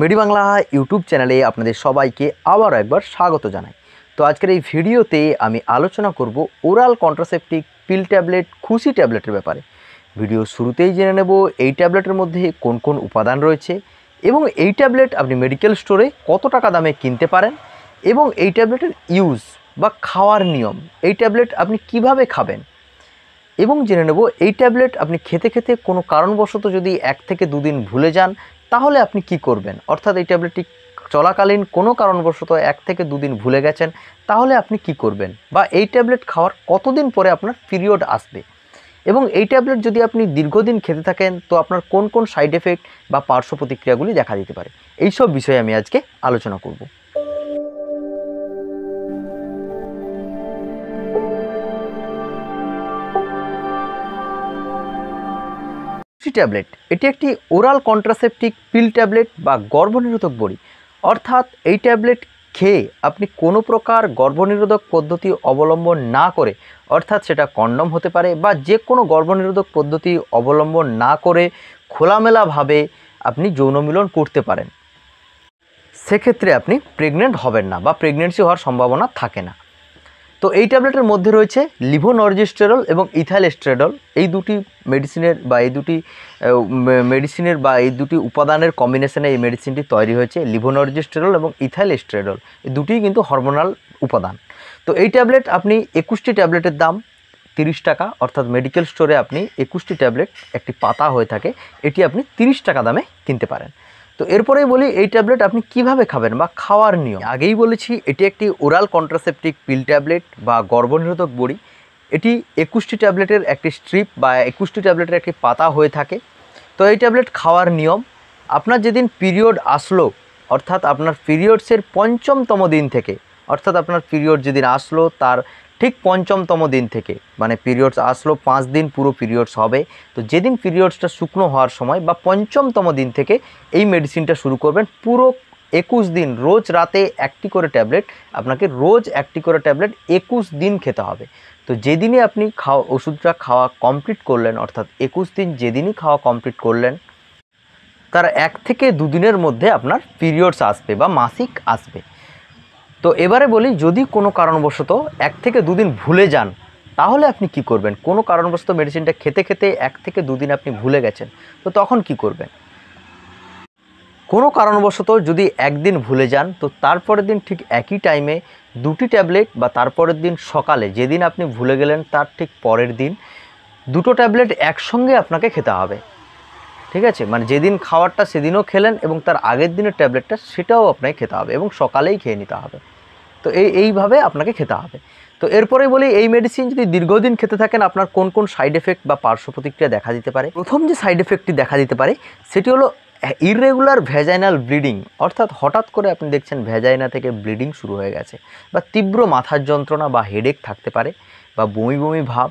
মিডি Bangla YouTube চ্যানেলে আপনাদের সবাইকে আবার একবার স্বাগত জানাই তো আজকের এই ভিডিওতে আমি আলোচনা করব ওরাল কন্ট্রাসেপটিক পিল ট্যাবলেট খুশি ট্যাবলেটের ব্যাপারে ভিডিও শুরুতেই জেনে নেব এই ট্যাবলেটের মধ্যে কোন কোন উপাদান রয়েছে এবং এই ট্যাবলেট আপনি মেডিকেল স্টোরে কত টাকা দামে কিনতে পারেন এবং এই ট্যাবলেটের ইউজ বা খাওয়ার নিয়ম এই ট্যাবলেট আপনি কিভাবে খাবেন এবং জেনে নেব এই ট্যাবলেট আপনি খেতে খেতে কোনো কারণবশত যদি এক থেকে দুদিন ভুলে যান তাহলে আপনি কি করবেন অর্থাৎ এই ট্যাবলেটটি চলাকালীন কোনো কারণবশত এক থেকে দুদিন ভুলে গেছেন তাহলে আপনি কি করবেন বা এই ট্যাবলেট খাওয়ার কতদিন পরে আপনার পিরিয়ড আসবে এবং এই ট্যাবলেট যদি আপনি দীর্ঘদিন খেতে থাকেন তো আপনার কোন কোন সাইড এফেক্ট বা পার্শ্ব প্রতিক্রিয়াগুলি দেখা দিতে পারে এইসব বিষয়ে আমি আজকে আলোচনা করব সিক্সটি ট্যাবলেট এটি একটি ওরাল কন্ট্রাসেপটিক পিল ট্যাবলেট বা গর্ভনিরোধক বড়ি অর্থাৎ এই ট্যাবলেট খেয়ে আপনি কোনো প্রকার গর্ভনিরোধক পদ্ধতি অবলম্বন না করে অর্থাৎ সেটা কন্ডম হতে পারে বা যে কোনো গর্ভনিরোধক পদ্ধতি অবলম্বন না করে খোলামেলাভাবে আপনি যৌন মিলন করতে পারেন সেক্ষেত্রে আপনি প্রেগনেন্ট হবেন না বা প্রেগনেন্সি হওয়ার সম্ভাবনা থাকে না তো এই ট্যাবলেটের মধ্যে রয়েছে লিভোনর্জেস্টেরল এবং ইথাইলেস্ট্রেডল এই দুটি মেডিসিনের বা এই দুটি মেডিসিনের বা এই দুটি উপাদানের কম্বিনেশনে এই মেডিসিনটি তৈরি হয়েছে লিভোনর্জেস্টেরল এবং ইথাইলেস্ট্রেডল এই দুটিই কিন্তু হরমোনাল উপাদান তো এই ট্যাবলেট আপনি একুশটি ট্যাবলেটের দাম তিরিশ টাকা অর্থাৎ মেডিকেল স্টোরে আপনি একুশটি ট্যাবলেট একটি পাতা হয়ে থাকে এটি আপনি তিরিশ টাকা দামে কিনতে পারেন তো এরপরেই বলি এই ট্যাবলেট আপনি কিভাবে খাবেন বা খাওয়ার নিয়ম আগেই বলেছি এটি একটি ওরাল কন্ট্রাসেপটিক পিল ট্যাবলেট বা গর্ভনিরোধক বড়ি এটি একুশটি ট্যাবলেটের একটি স্ট্রিপ বা একুশটি ট্যাবলেটের একটি পাতা হয়ে থাকে তো এই ট্যাবলেট খাওয়ার নিয়ম আপনার যেদিন পিরিয়ড আসলো অর্থাৎ আপনার পিরিয়ডসের পঞ্চমতম দিন থেকে অর্থাৎ আপনার পিরিয়ড যেদিন আসলো তার ঠিক পঞ্চমতম দিন থেকে মানে পিরিয়ডস আসলো পাঁচ দিন পুরো পিরিয়ডস হবে তো যেদিন পিরিয়ডসটা শুকনো হওয়ার সময় বা পঞ্চমতম দিন থেকে এই মেডিসিনটা শুরু করবেন পুরো একুশ দিন রোজ রাতে একটি করে ট্যাবলেট আপনাকে রোজ একটি করে ট্যাবলেট একুশ দিন খেতে হবে তো যেদিনই আপনি খাওয়া ওষুধটা খাওয়া কমপ্লিট করলেন অর্থাৎ একুশ দিন যেদিনই খাওয়া কমপ্লিট করলেন তার এক থেকে দুদিনের মধ্যে আপনার পিরিয়ডস আসবে বা মাসিক আসবে তো এবারে বলি যদি কোনো কারণবশত এক থেকে দুদিন ভুলে যান তাহলে আপনি কি করবেন কোনো কারণবশত মেডিসিনটা খেতে খেতে এক থেকে দুদিন আপনি ভুলে গেছেন তো তখন কি করবেন কোনো কারণবশত যদি একদিন ভুলে যান তো তারপরের দিন ঠিক একই টাইমে দুটি ট্যাবলেট বা তারপরের দিন সকালে যেদিন আপনি ভুলে গেলেন তার ঠিক পরের দিন দুটো ট্যাবলেট একসঙ্গে আপনাকে খেতে হবে ঠিক আছে মানে যেদিন খাওয়ারটা সেদিনও খেলেন এবং তার আগের দিনের ট্যাবলেটটা সেটাও আপনাকে খেতে হবে এবং সকালেই খেয়ে নিতে হবে তো এই এইভাবে আপনাকে খেতে হবে তো এরপরে বলি এই মেডিসিন যদি দীর্ঘদিন খেতে থাকেন আপনার কোন কোন সাইড এফেক্ট বা পার্শ্ব প্রতিক্রিয়া দেখা দিতে পারে প্রথম যে সাইড এফেক্টটি দেখা দিতে পারে সেটি হলো ইরেগুলার ভ্যাজাইনাল ব্লিডিং অর্থাৎ হঠাৎ করে আপনি দেখছেন ভ্যাজাইনা থেকে ব্লিডিং শুরু হয়ে গেছে বা তীব্র মাথার যন্ত্রণা বা হেডেক থাকতে পারে বা বমি বমি ভাব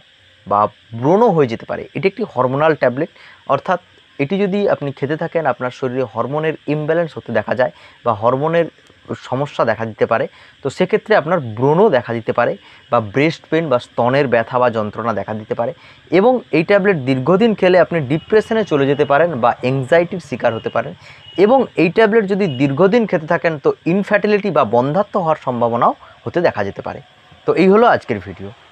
বা ব্রণ হয়ে যেতে পারে এটি একটি হরমোনাল ট্যাবলেট অর্থাৎ এটি যদি আপনি খেতে থাকেন আপনার শরীরে হরমোনের ইমব্যালেন্স হতে দেখা যায় বা হরমোনের সমস্যা দেখা দিতে পারে তো সেক্ষেত্রে আপনার ব্রণও দেখা দিতে পারে বা ব্রেস্ট পেন বা স্তনের ব্যথা বা যন্ত্রণা দেখা দিতে পারে এবং এই ট্যাবলেট দীর্ঘদিন খেলে আপনি ডিপ্রেশনে চলে যেতে পারেন বা অ্যাংজাইটির শিকার হতে পারেন এবং এই ট্যাবলেট যদি দীর্ঘদিন খেতে থাকেন তো ইনফার্টিলিটি বা বন্ধাত্ম হওয়ার সম্ভাবনাও হতে দেখা যেতে পারে তো এই হলো আজকের ভিডিও